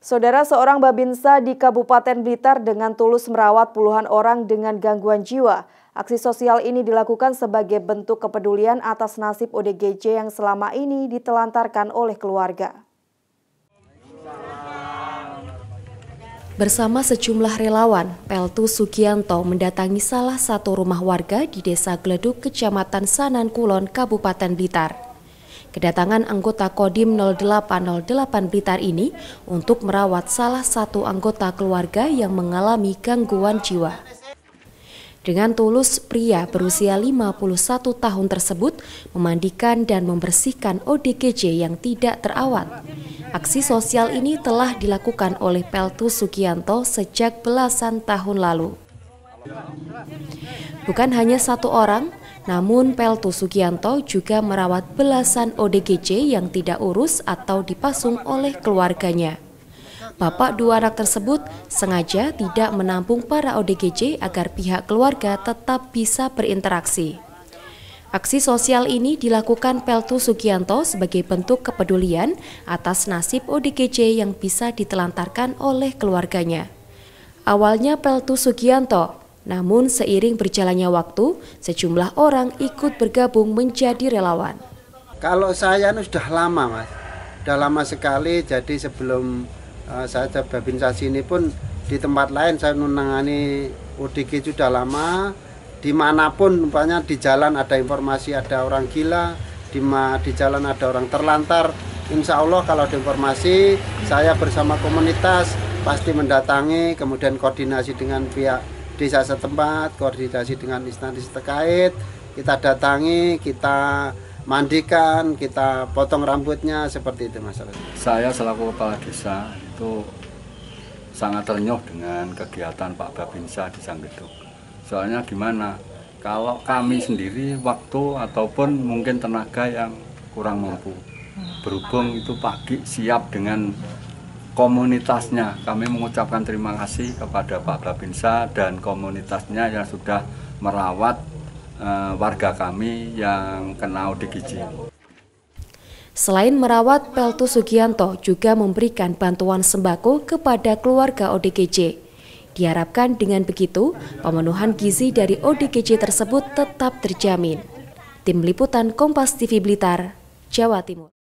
Saudara seorang babinsa di Kabupaten Blitar dengan tulus merawat puluhan orang dengan gangguan jiwa. Aksi sosial ini dilakukan sebagai bentuk kepedulian atas nasib ODGJ yang selama ini ditelantarkan oleh keluarga. Bersama sejumlah relawan, Peltu Sugianto mendatangi salah satu rumah warga di Desa Gleduk, Kecamatan Sanan Kulon, Kabupaten Blitar. Kedatangan anggota Kodim 0808 Blitar ini untuk merawat salah satu anggota keluarga yang mengalami gangguan jiwa. Dengan tulus, pria berusia 51 tahun tersebut memandikan dan membersihkan ODGJ yang tidak terawat. Aksi sosial ini telah dilakukan oleh Peltu Sugianto sejak belasan tahun lalu. Bukan hanya satu orang, namun Peltu Sugianto juga merawat belasan ODGJ yang tidak urus atau dipasung oleh keluarganya. Bapak dua anak tersebut sengaja tidak menampung para ODGJ agar pihak keluarga tetap bisa berinteraksi. Aksi sosial ini dilakukan Peltu Sugianto sebagai bentuk kepedulian atas nasib ODGJ yang bisa ditelantarkan oleh keluarganya. Awalnya Peltu Sugianto namun seiring berjalannya waktu, sejumlah orang ikut bergabung menjadi relawan. Kalau saya ini sudah lama mas, sudah lama sekali. Jadi sebelum uh, saya babinsasi ini pun di tempat lain saya menangani UDG sudah lama. Dimanapun umpamanya di jalan ada informasi ada orang gila, di, di jalan ada orang terlantar. Insya Allah kalau ada informasi saya bersama komunitas pasti mendatangi kemudian koordinasi dengan pihak desa setempat, koordinasi dengan instansi terkait, kita datangi, kita mandikan, kita potong rambutnya seperti itu masalahnya Saya selaku kepala desa itu sangat ternyuh dengan kegiatan Pak Babinsa di Sanggeduk. Soalnya gimana? Kalau kami sendiri waktu ataupun mungkin tenaga yang kurang mampu. Berhubung itu pagi siap dengan komunitasnya. Kami mengucapkan terima kasih kepada Pak Babinsa dan komunitasnya yang sudah merawat uh, warga kami yang kena ODGJ. Selain merawat, Peltu Sugianto juga memberikan bantuan sembako kepada keluarga ODGJ. Diharapkan dengan begitu, pemenuhan gizi dari ODGJ tersebut tetap terjamin. Tim Liputan Kompas TV Blitar, Jawa Timur.